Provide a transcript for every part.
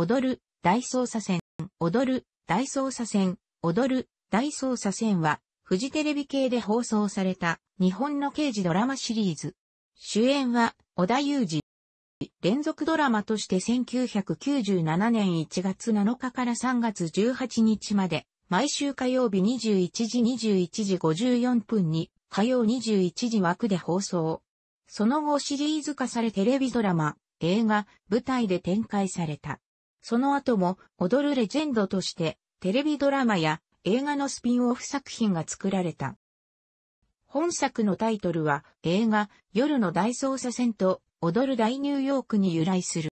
踊る、大捜査線、踊る、大捜査線、踊る、大捜査線は、フジテレビ系で放送された日本の刑事ドラマシリーズ。主演は、小田裕二。連続ドラマとして1997年1月7日から3月18日まで、毎週火曜日21時21時54分に、火曜21時枠で放送。その後シリーズ化されテレビドラマ、映画、舞台で展開された。その後も踊るレジェンドとしてテレビドラマや映画のスピンオフ作品が作られた。本作のタイトルは映画夜の大捜査線と踊る大ニューヨークに由来する。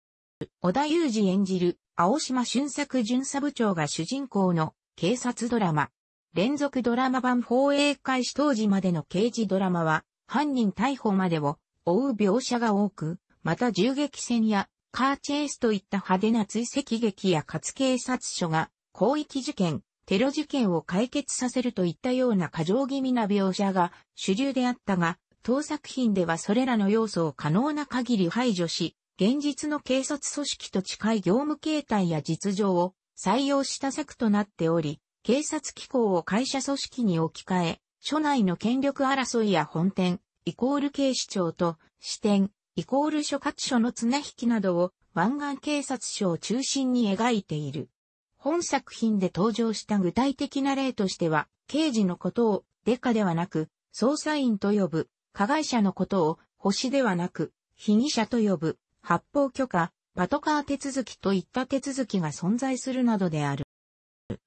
小田裕二演じる青島俊作巡査部長が主人公の警察ドラマ。連続ドラマ版放映開始当時までの刑事ドラマは犯人逮捕までを追う描写が多く、また銃撃戦やカーチェイスといった派手な追跡劇や勝警察署が広域事件、テロ事件を解決させるといったような過剰気味な描写が主流であったが、当作品ではそれらの要素を可能な限り排除し、現実の警察組織と近い業務形態や実情を採用した作となっており、警察機構を会社組織に置き換え、署内の権力争いや本店、イコール警視庁と支店、イコール諸轄書の綱引きなどを湾岸警察署を中心に描いている。本作品で登場した具体的な例としては、刑事のことをデカではなく、捜査員と呼ぶ、加害者のことを星ではなく、被疑者と呼ぶ、発砲許可、パトカー手続きといった手続きが存在するなどである。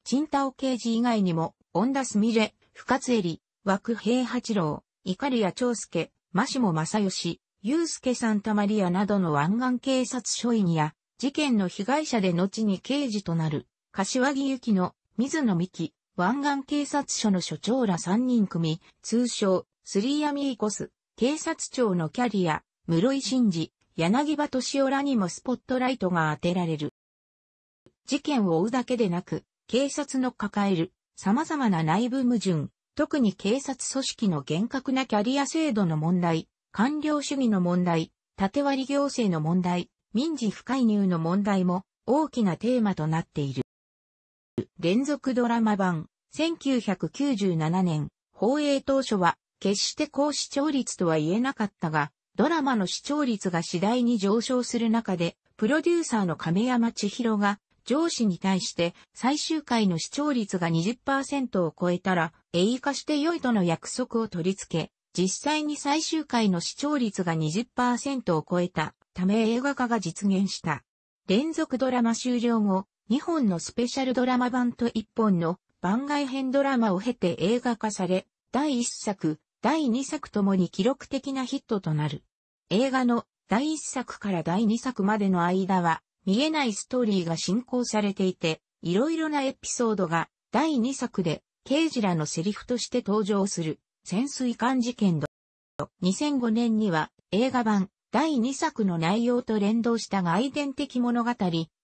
チンタオ刑事以外にも、恩田すみれ、深津絵里、枠平八郎、怒りや長介、マシモ正義、ユうスケ・サンタマリアなどの湾岸警察署員や、事件の被害者で後に刑事となる、柏木由紀の水野美紀、湾岸警察署の署長ら3人組、通称、スリーアミーコス、警察庁のキャリア、室井真治、柳葉敏夫らにもスポットライトが当てられる。事件を追うだけでなく、警察の抱える様々な内部矛盾、特に警察組織の厳格なキャリア制度の問題、官僚主義の問題、縦割り行政の問題、民事不介入の問題も大きなテーマとなっている。連続ドラマ版、1997年、放映当初は、決して高視聴率とは言えなかったが、ドラマの視聴率が次第に上昇する中で、プロデューサーの亀山千尋が、上司に対して最終回の視聴率が20%を超えたら、映画化して良いとの約束を取り付け、実際に最終回の視聴率が20%を超えたため映画化が実現した。連続ドラマ終了後、2本のスペシャルドラマ版と1本の番外編ドラマを経て映画化され、第1作、第2作ともに記録的なヒットとなる。映画の第1作から第2作までの間は、見えないストーリーが進行されていて、いろいろなエピソードが第2作で刑事らのセリフとして登場する。潜水艦事件度。2005年には映画版第2作の内容と連動した外伝的物語、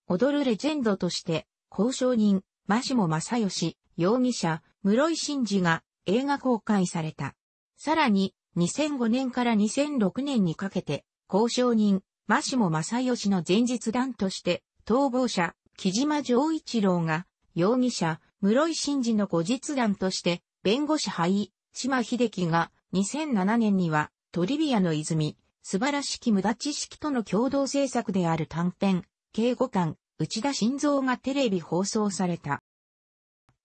踊るレジェンドとして、交渉人、マシモ正義、容疑者、室井真二が映画公開された。さらに、2005年から2006年にかけて、交渉人、マシモ正義の前日談として、逃亡者、木島丈一郎が、容疑者、室井真二の後日談として、弁護士灰、島秀樹が2007年にはトリビアの泉、素晴らしき無駄知識との共同制作である短編、敬語館、内田晋三がテレビ放送された。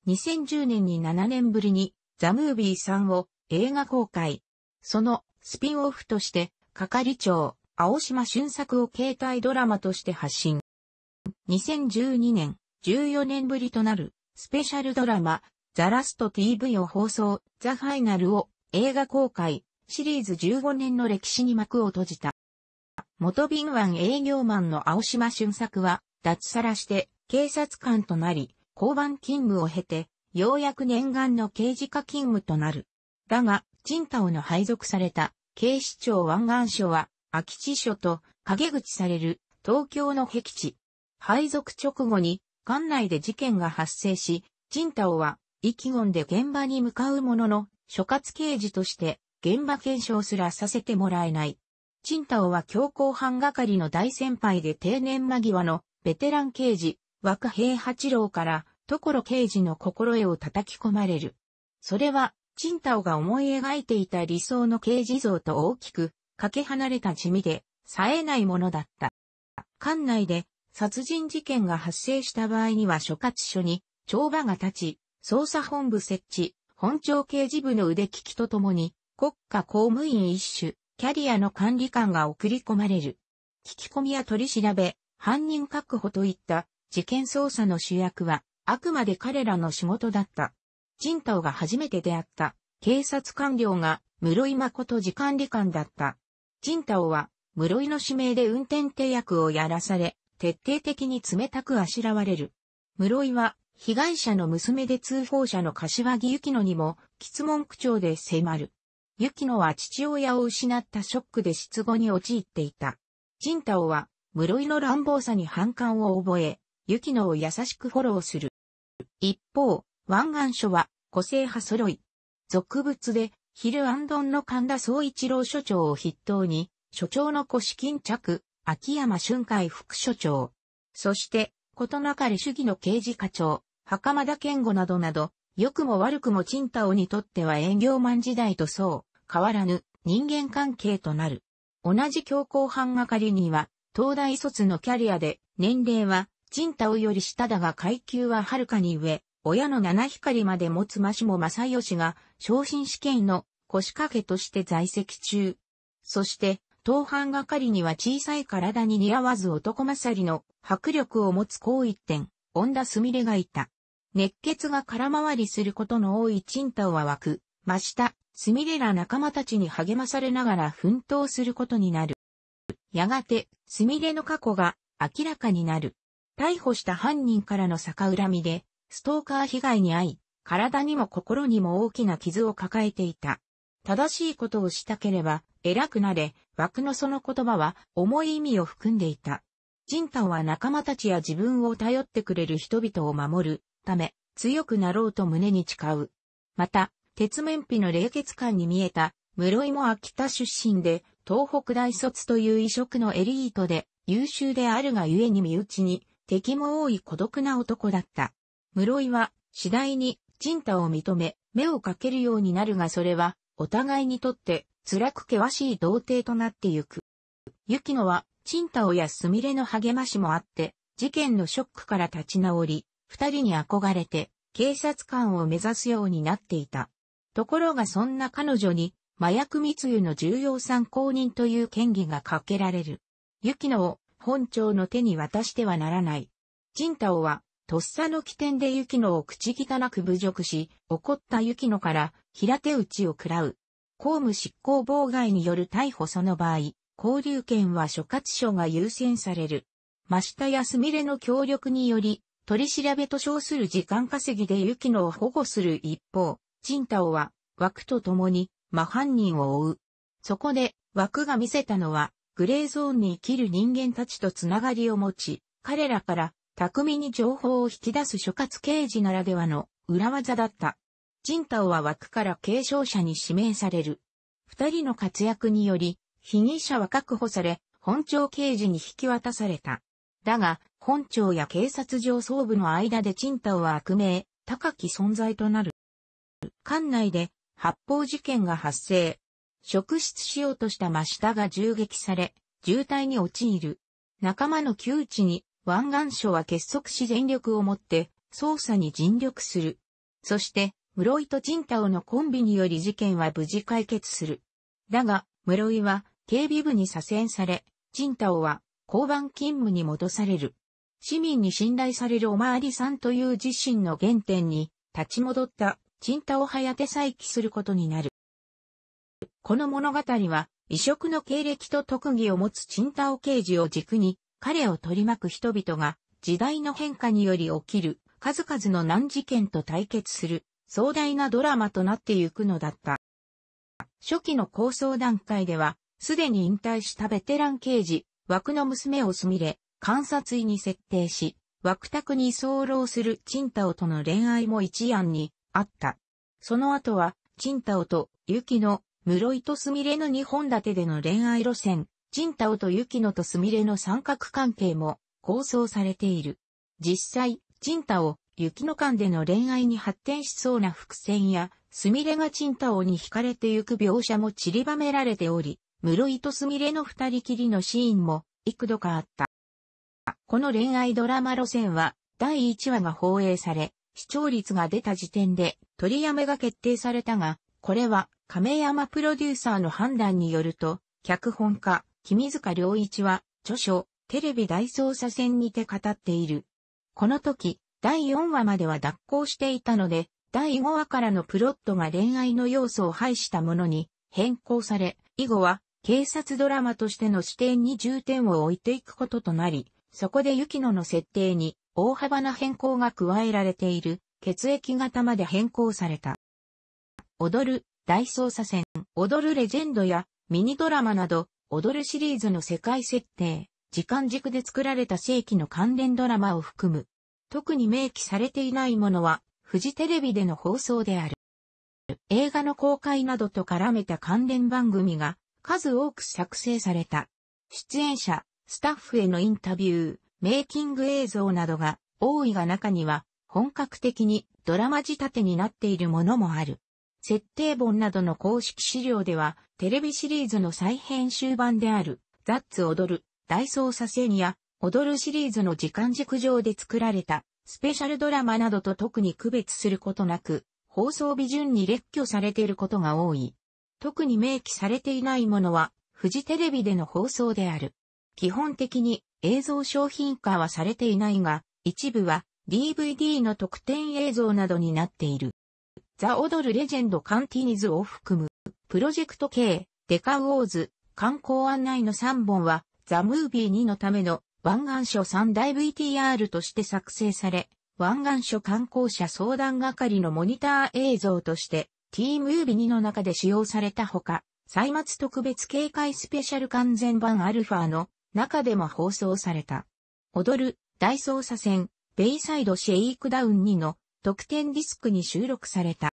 2010年に7年ぶりにザ・ムービーさんを映画公開。そのスピンオフとして係長、青島俊作を携帯ドラマとして発信。2012年、14年ぶりとなるスペシャルドラマ、ザラスト TV を放送、ザ・ファイナルを映画公開、シリーズ15年の歴史に幕を閉じた。元敏腕営業マンの青島俊作は、脱サラして、警察官となり、交番勤務を経て、ようやく念願の刑事課勤務となる。だが、チンタオの配属された、警視庁湾岸署は、空き地署と陰口される、東京の僻地。配属直後に、館内で事件が発生し、チンタオは、意気込んで現場に向かうものの、所轄刑事として、現場検証すらさせてもらえない。陳太タは強行犯係の大先輩で定年間際のベテラン刑事、枠平八郎から所刑事の心得を叩き込まれる。それは、陳太タが思い描いていた理想の刑事像と大きく、かけ離れた地味で、冴えないものだった。館内で殺人事件が発生した場合には所轄署に、帳場が立ち、捜査本部設置、本庁刑事部の腕利きとともに、国家公務員一種、キャリアの管理官が送り込まれる。聞き込みや取り調べ、犯人確保といった事件捜査の主役は、あくまで彼らの仕事だった。人頭が初めて出会った警察官僚が室井誠次管理官だった。人頭は室井の指名で運転手役をやらされ、徹底的に冷たくあしらわれる。室井は被害者の娘で通報者の柏木幸乃にも、質問口調で迫る。幸乃は父親を失ったショックで失語に陥っていた。仁太郎は、室井の乱暴さに反感を覚え、幸乃を優しくフォローする。一方、湾岸署は、個性派揃い。俗物で、ヒルアンドンの神田総一郎署長を筆頭に、署長の腰金着、秋山春海副署長。そして、ことなかれ主義の刑事課長、袴田健吾などなど、良くも悪くもチンタにとっては営業マン時代とそう、変わらぬ人間関係となる。同じ強行犯係には、東大卒のキャリアで、年齢は、チンタより下だが階級ははるかに上、親の七光まで持つマシモ正義が、昇進試験の腰掛けとして在籍中。そして、当犯係には小さい体に似合わず男勝りの迫力を持つ高一点、恩田すみれがいた。熱血が空回りすることの多いチンタオは湧く、真下、スミレら仲間たちに励まされながら奮闘することになる。やがて、スミレの過去が明らかになる。逮捕した犯人からの逆恨みで、ストーカー被害に遭い、体にも心にも大きな傷を抱えていた。正しいことをしたければ、偉くなれ、枠のその言葉は重い意味を含んでいた。ジンタオは仲間たちや自分を頼ってくれる人々を守る、ため、強くなろうと胸に誓う。また、鉄面皮の冷血感に見えた、室井も秋田出身で、東北大卒という異色のエリートで、優秀であるがゆえに身内に、敵も多い孤独な男だった。室井は、次第に、人太を認め、目をかけるようになるがそれは、お互いにとって、辛く険しい童貞となってゆく。雪乃は、チ太タオやすみれの励ましもあって、事件のショックから立ち直り、二人に憧れて警察官を目指すようになっていた。ところがそんな彼女に麻薬密輸の重要参考人という権威がかけられる。雪野を本庁の手に渡してはならない。仁太郎は、とっさの起点で雪野を口汚く侮辱し、怒った雪野から平手打ちを食らう。公務執行妨害による逮捕その場合、交流権は所轄署が優先される。真下康美れの協力により、取り調べと称する時間稼ぎで雪野を保護する一方、ン太郎は枠と共に真犯人を追う。そこで枠が見せたのは、グレーゾーンに生きる人間たちとつながりを持ち、彼らから巧みに情報を引き出す諸葛刑事ならではの裏技だった。ン太郎は枠から継承者に指名される。二人の活躍により、被疑者は確保され、本庁刑事に引き渡された。だが、本庁や警察上層部の間でチンタオは悪名、高き存在となる。館内で発砲事件が発生。職質しようとした真下が銃撃され、渋滞に陥る。仲間の窮地に、湾岸署は結束し全力をもって、捜査に尽力する。そして、室井とチンタオのコンビにより事件は無事解決する。だが、室井は警備部に左遷され、チンタオは交番勤務に戻される。市民に信頼されるおまわりさんという自身の原点に立ち戻ったチンタオハヤ再起することになる。この物語は異色の経歴と特技を持つチンタ刑事を軸に彼を取り巻く人々が時代の変化により起きる数々の難事件と対決する壮大なドラマとなってゆくのだった。初期の構想段階ではすでに引退したベテラン刑事枠の娘をすみれ、観察医に設定し、枠宅に居候するチンタオとの恋愛も一案にあった。その後は、チンタオとユキノ、室井とすみれの二本立てでの恋愛路線、チンタオとユキノとすみれの三角関係も構想されている。実際、チンタオ、ユキノ間での恋愛に発展しそうな伏線や、すみれがチンタオに惹かれてゆく描写も散りばめられており、室井とすみれの二人きりのシーンも幾度かあった。この恋愛ドラマ路線は第1話が放映され、視聴率が出た時点で取りやめが決定されたが、これは亀山プロデューサーの判断によると、脚本家、君塚良一は著書、テレビ大捜査線にて語っている。この時、第4話までは脱行していたので、第5話からのプロットが恋愛の要素を排したものに変更され、以後は警察ドラマとしての視点に重点を置いていくこととなり、そこで雪乃の設定に大幅な変更が加えられている、血液型まで変更された。踊る、大捜査線、踊るレジェンドやミニドラマなど、踊るシリーズの世界設定、時間軸で作られた世紀の関連ドラマを含む。特に明記されていないものは、フジテレビでの放送である。映画の公開などと絡めた関連番組が数多く作成された。出演者、スタッフへのインタビュー、メイキング映像などが多いが中には本格的にドラマ仕立てになっているものもある。設定本などの公式資料ではテレビシリーズの再編集版であるザッツ踊る、大捜査線や踊るシリーズの時間軸上で作られたスペシャルドラマなどと特に区別することなく放送日順に列挙されていることが多い。特に明記されていないものは、フジテレビでの放送である。基本的に映像商品化はされていないが、一部は DVD の特典映像などになっている。ザ・オドル・レジェンド・カンティニズを含む、プロジェクト K、デカウォーズ、観光案内の3本は、ザ・ムービー2のための湾岸書3大 VTR として作成され、湾岸書観光者相談係のモニター映像として T ムービ2の中で使用されたほか、歳末特別警戒スペシャル完全版アルファの中でも放送された。踊る大捜査線ベイサイドシェイクダウン2の特典ディスクに収録された。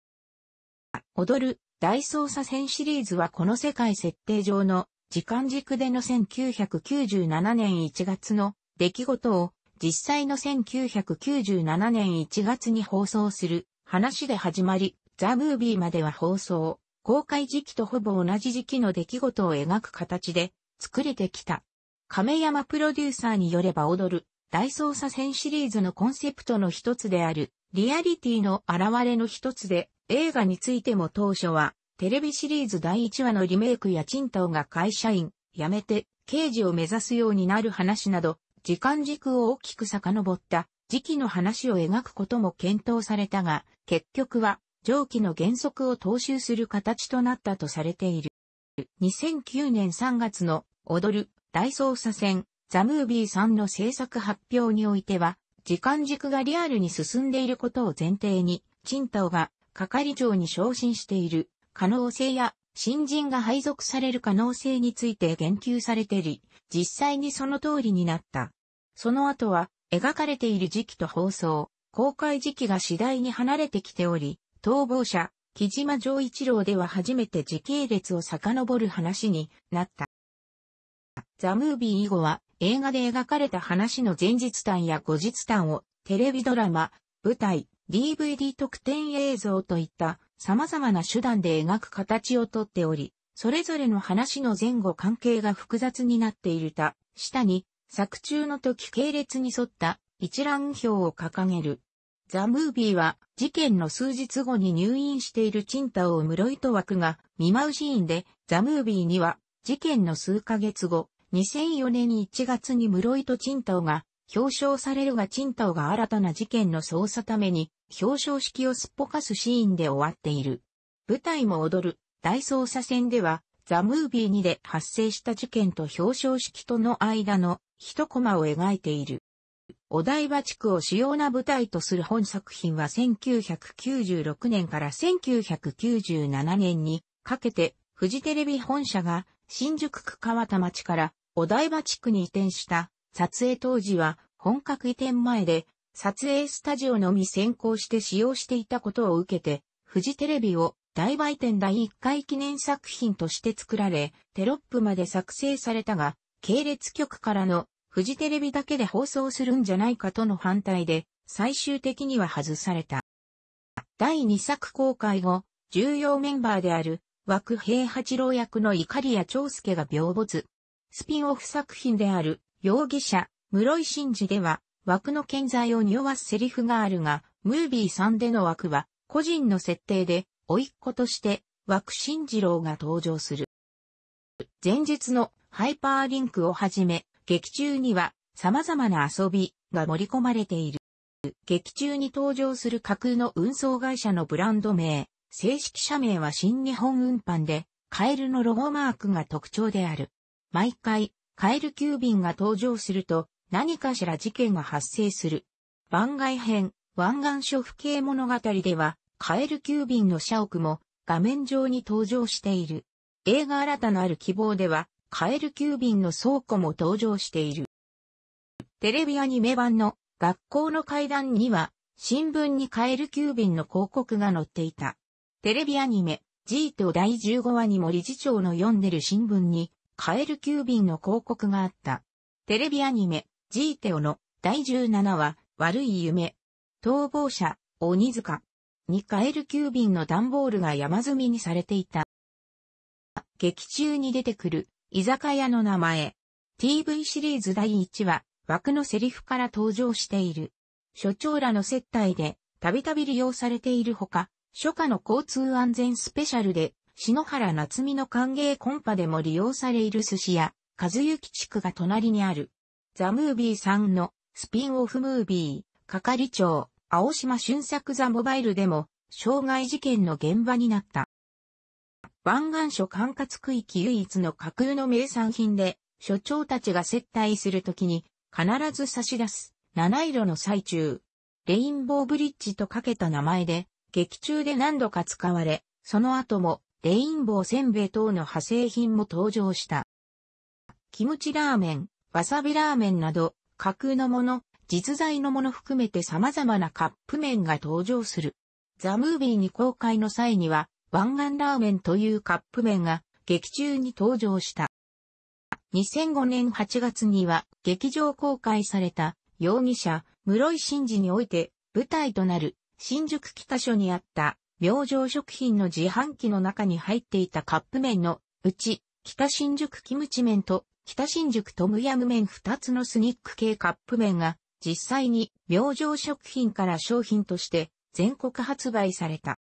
踊る大捜査線シリーズはこの世界設定上の時間軸での1997年1月の出来事を実際の1997年1月に放送する話で始まり、ザ・ムービーまでは放送、公開時期とほぼ同じ時期の出来事を描く形で作れてきた。亀山プロデューサーによれば踊る大捜査線シリーズのコンセプトの一つであるリアリティの現れの一つで映画についても当初はテレビシリーズ第1話のリメイクや賃貸が会社員、辞めて刑事を目指すようになる話など時間軸を大きく遡った時期の話を描くことも検討されたが結局は上記の原則を踏襲する形となったとされている。2009年3月の踊る大捜査線ザ・ムービーさんの制作発表においては、時間軸がリアルに進んでいることを前提に、チンタオが係長に昇進している可能性や新人が配属される可能性について言及されてり、実際にその通りになった。その後は、描かれている時期と放送、公開時期が次第に離れてきており、逃亡者、木島丈一郎では初めて時系列を遡る話になった。ザ・ムービー以後は映画で描かれた話の前日譚や後日譚をテレビドラマ、舞台、DVD 特典映像といった様々な手段で描く形をとっており、それぞれの話の前後関係が複雑になっているた、下に作中の時系列に沿った一覧表を掲げる。ザ・ムービーは事件の数日後に入院しているチンタオを室井と枠が見舞うシーンで、ザ・ムービーには事件の数ヶ月後、2004年1月に室井とチンタオが表彰されるがチンタオが新たな事件の捜査ために表彰式をすっぽかすシーンで終わっている。舞台も踊る大捜査線ではザ・ムービー2で発生した事件と表彰式との間の一コマを描いている。お台場地区を主要な舞台とする本作品は1996年から1997年にかけてフジテレビ本社が新宿区川田町からお台場地区に移転した撮影当時は本格移転前で撮影スタジオのみ先行して使用していたことを受けてフジテレビを大売店第1回記念作品として作られ、テロップまで作成されたが、系列局からのフジテレビだけで放送するんじゃないかとの反対で、最終的には外された。第2作公開後、重要メンバーである、枠平八郎役の怒りや長介が病没。スピンオフ作品である、容疑者、室井真嗣では、枠の健在を匂わすセリフがあるが、ムービー3での枠は、個人の設定で、甥っ子として、枠真次郎が登場する。前日のハイパーリンクをはじめ、劇中には様々な遊びが盛り込まれている。劇中に登場する架空の運送会社のブランド名、正式社名は新日本運搬で、カエルのロゴマークが特徴である。毎回、カエル急便が登場すると、何かしら事件が発生する。番外編、湾岸諸府系物語では、カエル急便の社屋も画面上に登場している。映画新たなる希望では、カエル急便の倉庫も登場している。テレビアニメ版の学校の階段には新聞にカエル急便の広告が載っていた。テレビアニメ G と第15話にも理事長の読んでる新聞にカエル急便の広告があった。テレビアニメ G テオの第17話悪い夢。逃亡者鬼塚にカエル急便の段ボールが山積みにされていた。劇中に出てくる居酒屋の名前。TV シリーズ第1話、枠のセリフから登場している。所長らの接待で、たびたび利用されているほか、初夏の交通安全スペシャルで、篠原夏美の歓迎コンパでも利用されいる寿司屋、和幸地区が隣にある。ザ・ムービーさんのスピンオフムービー、係長、青島俊作ザ・モバイルでも、傷害事件の現場になった。湾岸署管轄区域唯一の架空の名産品で、所長たちが接待するときに、必ず差し出す、七色の最中。レインボーブリッジとかけた名前で、劇中で何度か使われ、その後も、レインボーせんべい等の派生品も登場した。キムチラーメン、わさびラーメンなど、架空のもの、実在のもの含めて様々なカップ麺が登場する。ザ・ムービーに公開の際には、湾岸ラーメンというカップ麺が劇中に登場した。2005年8月には劇場公開された容疑者、室井真治において舞台となる新宿北署にあった明星食品の自販機の中に入っていたカップ麺のうち北新宿キムチ麺と北新宿トムヤム麺2つのスニック系カップ麺が実際に明星食品から商品として全国発売された。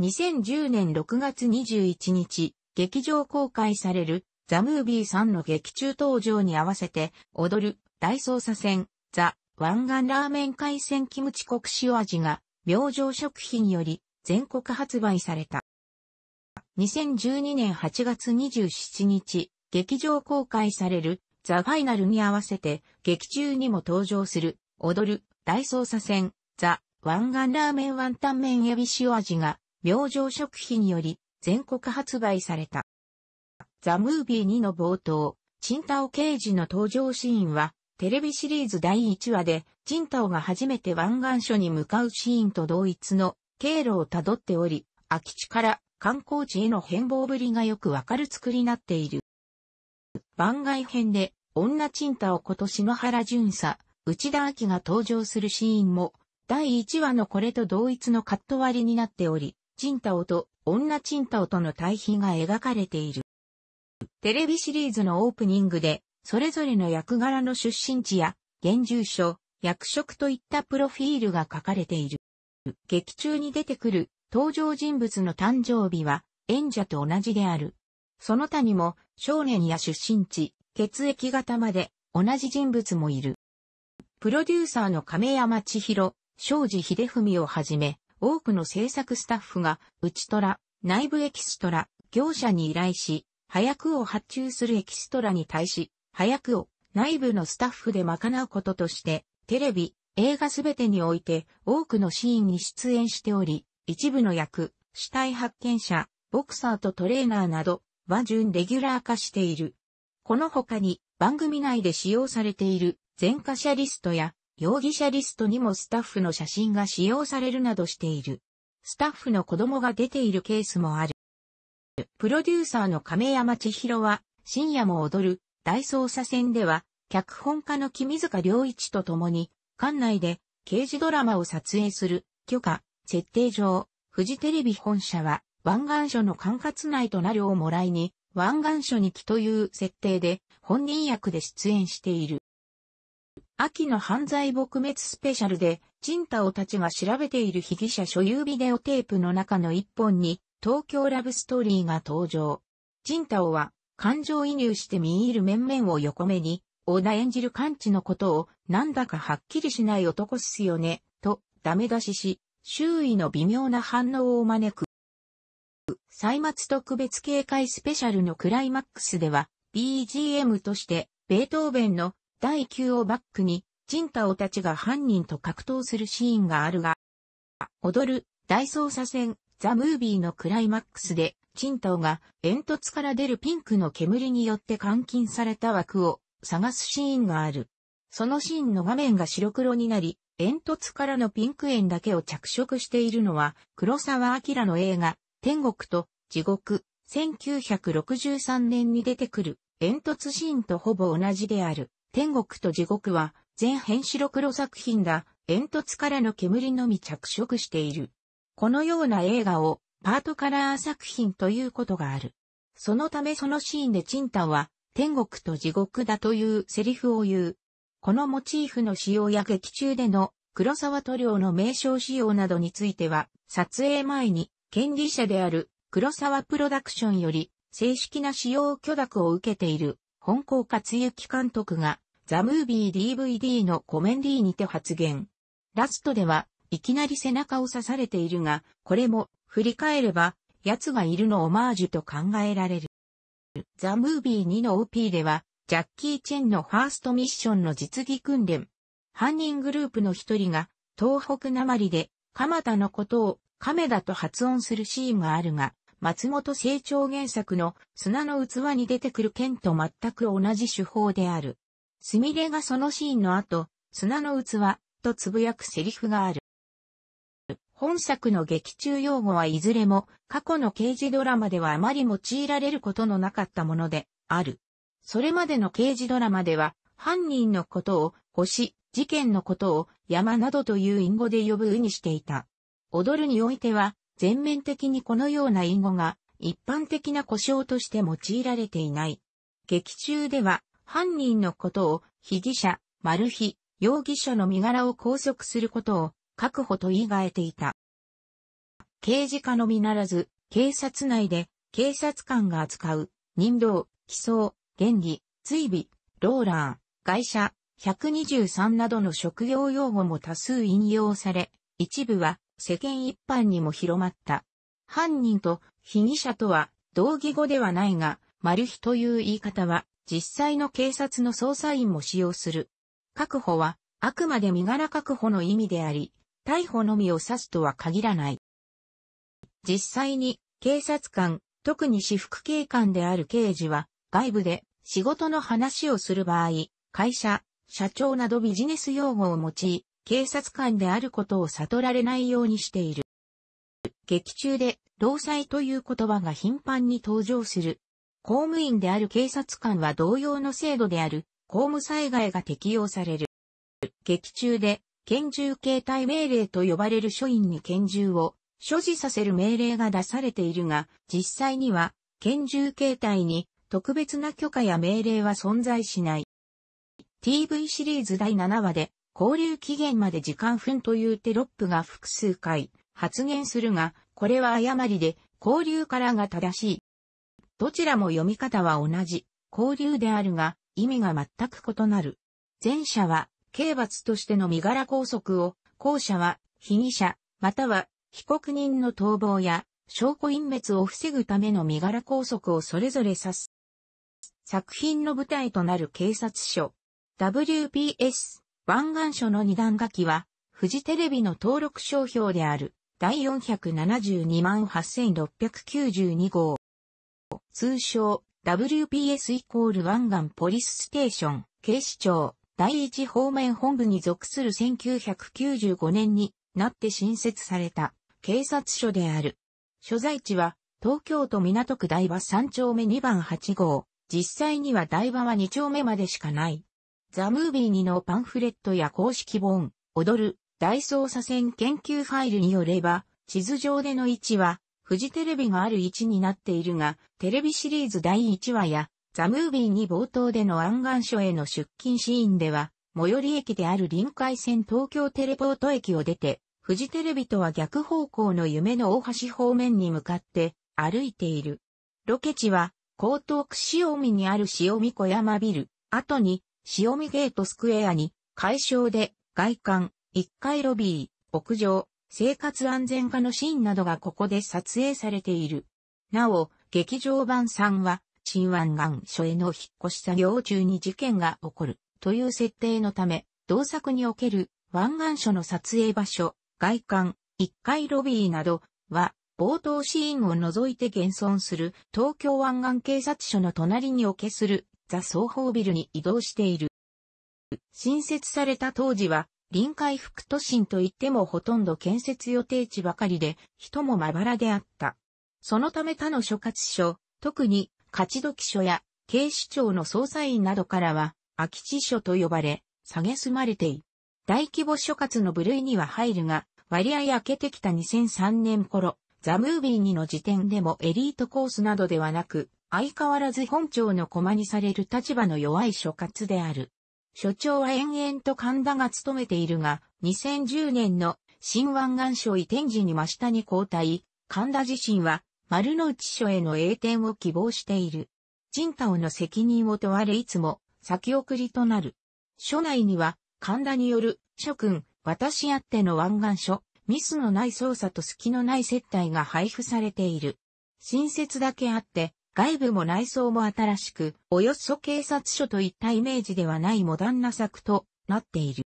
2010年6月21日、劇場公開される、ザ・ムービーさんの劇中登場に合わせて、踊る、大捜査船ザ・湾岸ラーメン海鮮キムチ国塩味が、明星食品より、全国発売された。2012年8月27日、劇場公開される、ザ・ファイナルに合わせて、劇中にも登場する、踊る、大捜査船ザ・湾岸ラーメンワンタン麺エビ塩味が、明星食品により全国発売された。ザ・ムービー2の冒頭、チンタオ刑事の登場シーンは、テレビシリーズ第1話で、チンタオが初めて湾岸署に向かうシーンと同一の経路をたどっており、空き地から観光地への変貌ぶりがよくわかる作りになっている。番外編で、女チンタオこと篠原巡査、内田明が登場するシーンも、第1話のこれと同一のカット割りになっており、チンタオと女チンタオとの対比が描かれている。テレビシリーズのオープニングで、それぞれの役柄の出身地や、現住所、役職といったプロフィールが書かれている。劇中に出てくる登場人物の誕生日は演者と同じである。その他にも少年や出身地、血液型まで同じ人物もいる。プロデューサーの亀山千尋、庄司秀文をはじめ、多くの制作スタッフが、内とら、内部エキストラ、業者に依頼し、早くを発注するエキストラに対し、早くを内部のスタッフで賄うこととして、テレビ、映画すべてにおいて多くのシーンに出演しており、一部の役、死体発見者、ボクサーとトレーナーなど、は順レギュラー化している。この他に、番組内で使用されている前科者リストや容疑者リストにもスタッフの写真が使用されるなどしている。スタッフの子供が出ているケースもある。プロデューサーの亀山千尋は、深夜も踊る、大捜査線では、脚本家の君塚良一と共に、館内で刑事ドラマを撮影する許可、設定上、フジテレビ本社は、湾岸署の管轄内となるをもらいに、湾岸署に来という設定で、本人役で出演している。秋の犯罪撲滅スペシャルで、チンタオたちが調べている被疑者所有ビデオテープの中の一本に、東京ラブストーリーが登場。チンタオは、感情移入して見入る面々を横目に、ナー演じる感知のことを、なんだかはっきりしない男っすよね、と、ダメ出しし、周囲の微妙な反応を招く。歳末特別警戒スペシャルのクライマックスでは、BGM として、ベートーベンの第9をバックに、ジンタオたちが犯人と格闘するシーンがあるが、踊る大捜査線ザ・ムービーのクライマックスで、チンタオが煙突から出るピンクの煙によって監禁された枠を探すシーンがある。そのシーンの画面が白黒になり、煙突からのピンク円だけを着色しているのは、黒沢明の映画、天国と地獄、1963年に出てくる煙突シーンとほぼ同じである。天国と地獄は、全編白黒作品だ、煙突からの煙のみ着色している。このような映画を、パートカラー作品ということがある。そのためそのシーンでチンタは、天国と地獄だというセリフを言う。このモチーフの使用や劇中での黒沢塗料の名称使用などについては、撮影前に権利者である黒沢プロダクションより正式な使用許諾を受けている本校勝幸監督がザ・ムービー DVD のコメンディーにて発言。ラストでは、いきなり背中を刺されているが、これも、振り返れば、奴がいるのオマージュと考えられる。ザ・ムービー2の OP では、ジャッキー・チェンのファーストミッションの実技訓練。犯人グループの一人が、東北なまりで、鎌田のことを、亀田と発音するシーンがあるが、松本清張原作の砂の器に出てくる剣と全く同じ手法である。すみれがそのシーンの後、砂の器、とつぶやくセリフがある。本作の劇中用語はいずれも過去の刑事ドラマではあまり用いられることのなかったものである。それまでの刑事ドラマでは犯人のことを星、事件のことを山などという隠語で呼ぶにしていた。踊るにおいては全面的にこのような隠語が一般的な故障として用いられていない。劇中では犯人のことを被疑者、マルヒ、容疑者の身柄を拘束することを確保と言い換えていた。刑事課のみならず、警察内で警察官が扱う人道、起訴、原理、追尾、ローラー、外車、123などの職業用語も多数引用され、一部は世間一般にも広まった。犯人と被疑者とは同義語ではないが、マルヒという言い方は実際の警察の捜査員も使用する。確保は、あくまで身柄確保の意味であり、逮捕のみを指すとは限らない。実際に、警察官、特に私服警官である刑事は、外部で仕事の話をする場合、会社、社長などビジネス用語を用い、警察官であることを悟られないようにしている。劇中で、労災という言葉が頻繁に登場する。公務員である警察官は同様の制度である、公務災害が適用される。劇中で、拳銃携帯命令と呼ばれる署員に拳銃を所持させる命令が出されているが、実際には、拳銃携帯に特別な許可や命令は存在しない。TV シリーズ第7話で、交流期限まで時間分というテロップが複数回発言するが、これは誤りで、交流からが正しいどちらも読み方は同じ、交流であるが、意味が全く異なる。前者は、刑罰としての身柄拘束を、後者は、被疑者、または、被告人の逃亡や、証拠隠滅を防ぐための身柄拘束をそれぞれ指す。作品の舞台となる警察署。WPS 湾岸署の二段書きは、富士テレビの登録商標である第472万8692号。通称 WPS イコール湾岸ポリスステーション、警視庁、第一方面本部に属する1995年になって新設された警察署である。所在地は東京都港区台場3丁目2番8号。実際には台場は2丁目までしかない。ザ・ムービー2のパンフレットや公式本、踊る、大捜査線研究ファイルによれば、地図上での位置はフジテレビがある位置になっているが、テレビシリーズ第1話や、ザ・ムービーに冒頭での湾岸署への出勤シーンでは、最寄り駅である臨海線東京テレポート駅を出て、フジテレビとは逆方向の夢の大橋方面に向かって歩いている。ロケ地は、江東区塩見にある塩見小山ビル、後に塩見ゲートスクエアに、解消で外観、1階ロビー、屋上、生活安全課のシーンなどがここで撮影されている。なお、劇場版3は、新湾岸署への引っ越し作業中に事件が起こるという設定のため、同作における湾岸署の撮影場所、外観、1階ロビーなどは、冒頭シーンを除いて現存する東京湾岸警察署の隣におけするザ・双方ビルに移動している。新設された当時は臨海副都心といってもほとんど建設予定地ばかりで、人もまばらであった。そのため他の所轄署、特に、勝どき署や、警視庁の捜査員などからは、空き地書と呼ばれ、蔑まれてい。大規模所轄の部類には入るが、割合明けてきた2003年頃、ザ・ムービー2の時点でもエリートコースなどではなく、相変わらず本庁の駒にされる立場の弱い所轄である。所長は延々と神田が務めているが、2010年の新湾岸署移転時に真下に交代、神田自身は丸の内署への栄転を希望している。人太の責任を問われいつも先送りとなる。署内には神田による諸君、私あっての湾岸署、ミスのない捜査と隙のない接待が配布されている。新設だけあって、外部も内装も新しく、およそ警察署といったイメージではないモダンな作となっている。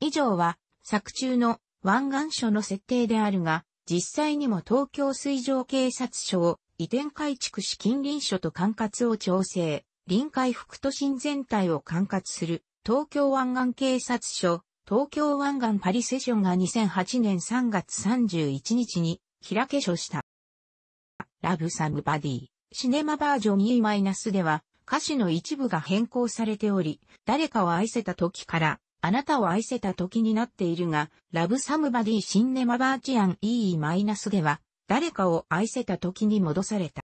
以上は、作中の湾岸署の設定であるが、実際にも東京水上警察署を移転改築し近隣署と管轄を調整、臨海副都心全体を管轄する東京湾岸警察署、東京湾岸パリセッションが2008年3月31日に開け署した。ラブサムバディ。シネマバージョン E- では、歌詞の一部が変更されており、誰かを愛せた時から、あなたを愛せた時になっているが、ラブサムバディシンネマバージアン E- では、誰かを愛せた時に戻された。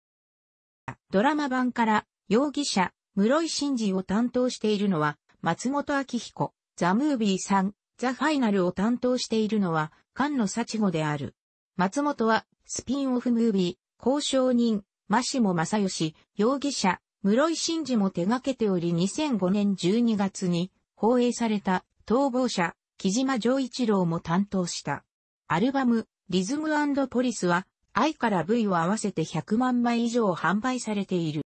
ドラマ版から、容疑者、室井真二を担当しているのは、松本明彦、ザ・ムービーさん、ザ・ファイナルを担当しているのは、菅野幸子である。松本は、スピンオフムービー、交渉人、マシモ正義、容疑者、室井真嗣も手掛けており2005年12月に放映された逃亡者、木島丈一郎も担当した。アルバム、リズムポリスは、愛から V を合わせて100万枚以上販売されている。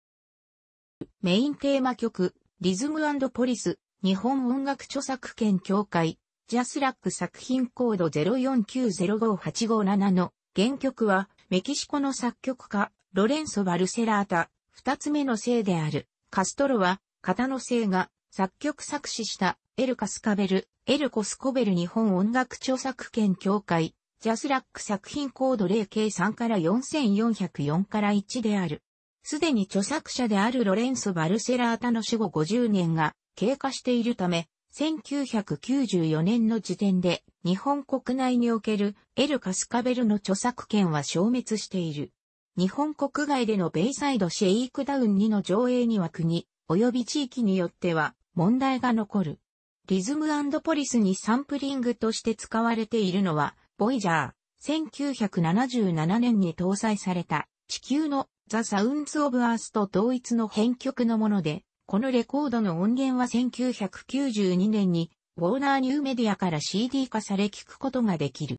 メインテーマ曲、リズムポリス、日本音楽著作権協会、ジャスラック作品コード04905857の原曲は、メキシコの作曲家、ロレンソ・バルセラータ、二つ目の姓である、カストロは、型の姓が、作曲作詞した、エル・カスカベル、エル・コスコベル日本音楽著作権協会、ジャスラック作品コード0計3から4404から1である。すでに著作者であるロレンソ・バルセラータの死後50年が経過しているため、1994年の時点で日本国内におけるエル・カスカベルの著作権は消滅している。日本国外でのベイサイドシェイクダウン2の上映には国、及び地域によっては問題が残る。リズムポリスにサンプリングとして使われているのは、ボイジャー、1977年に搭載された地球のザ・サウンズ・オブ・アースと同一の編曲のもので、このレコードの音源は1992年にウォーナーニューメディアから CD 化され聞くことができる。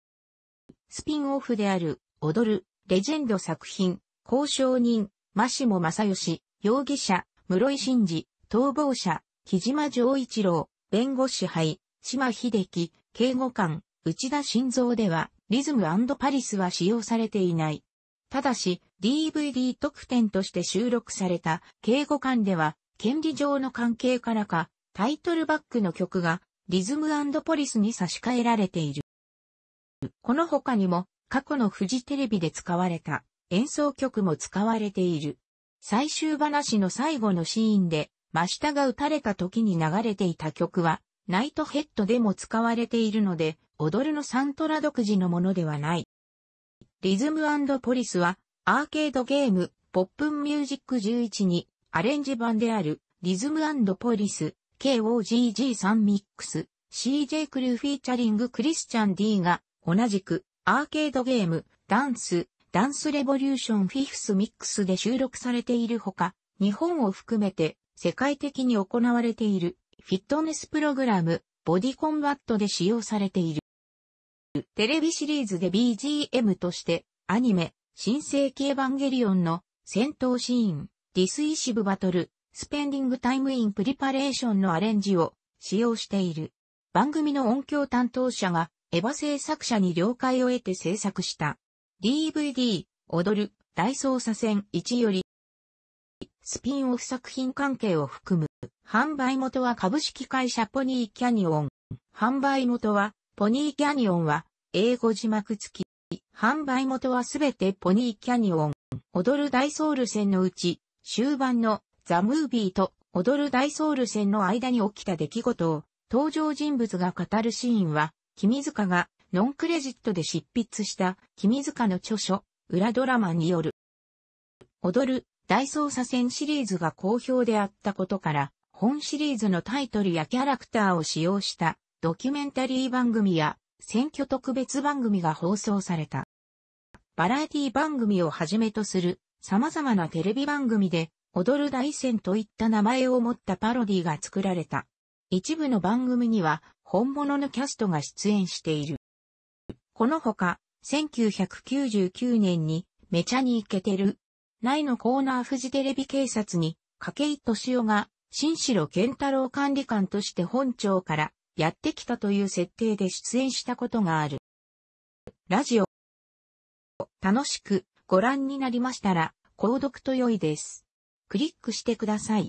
スピンオフである、踊る、レジェンド作品、交渉人、マシモ正義、容疑者、室井真二、逃亡者、木島丈一郎、弁護士杯、島秀樹、警護官、内田晋三では、リズムパリスは使用されていない。ただし、DVD 特典として収録された、警護官では、権利上の関係からか、タイトルバックの曲が、リズムポリスに差し替えられている。この他にも、過去のフジテレビで使われた演奏曲も使われている。最終話の最後のシーンで、真下が撃たれた時に流れていた曲は、ナイトヘッドでも使われているので、踊るのサントラ独自のものではない。リズムポリスは、アーケードゲーム、ポップンミュージック11に、アレンジ版である、リズムポリス、KOGG3 ミックス、CJ クルーフィーチャリングクリスチャン D が、同じく、アーケードゲーム、ダンス、ダンスレボリューションフィフスミックスで収録されているほか、日本を含めて世界的に行われているフィットネスプログラム、ボディコンバットで使用されている。テレビシリーズで BGM としてアニメ、新世紀エヴァンゲリオンの戦闘シーン、ディスイシブバトル、スペンディングタイムインプリパレーションのアレンジを使用している。番組の音響担当者がエヴァ製作者に了解を得て制作した。DVD、踊る、大捜査線1より、スピンオフ作品関係を含む。販売元は株式会社ポニーキャニオン。販売元は、ポニーキャニオンは、英語字幕付き。販売元はすべてポニーキャニオン。踊る大ソウル戦のうち、終盤のザ・ムービーと踊る大ソウル戦の間に起きた出来事を登場人物が語るシーンは君塚がノンクレジットで執筆した君塚の著書、裏ドラマによる。踊る大捜査線シリーズが好評であったことから、本シリーズのタイトルやキャラクターを使用したドキュメンタリー番組や選挙特別番組が放送された。バラエティ番組をはじめとする様々なテレビ番組で踊る大戦といった名前を持ったパロディが作られた。一部の番組には本物のキャストが出演している。このほか、1999年に、めちゃにイケてる。内のコーナーフジテレビ警察に、筧し夫が、新城健太郎管理官として本庁からやってきたという設定で出演したことがある。ラジオ。楽しくご覧になりましたら、購読と良いです。クリックしてください。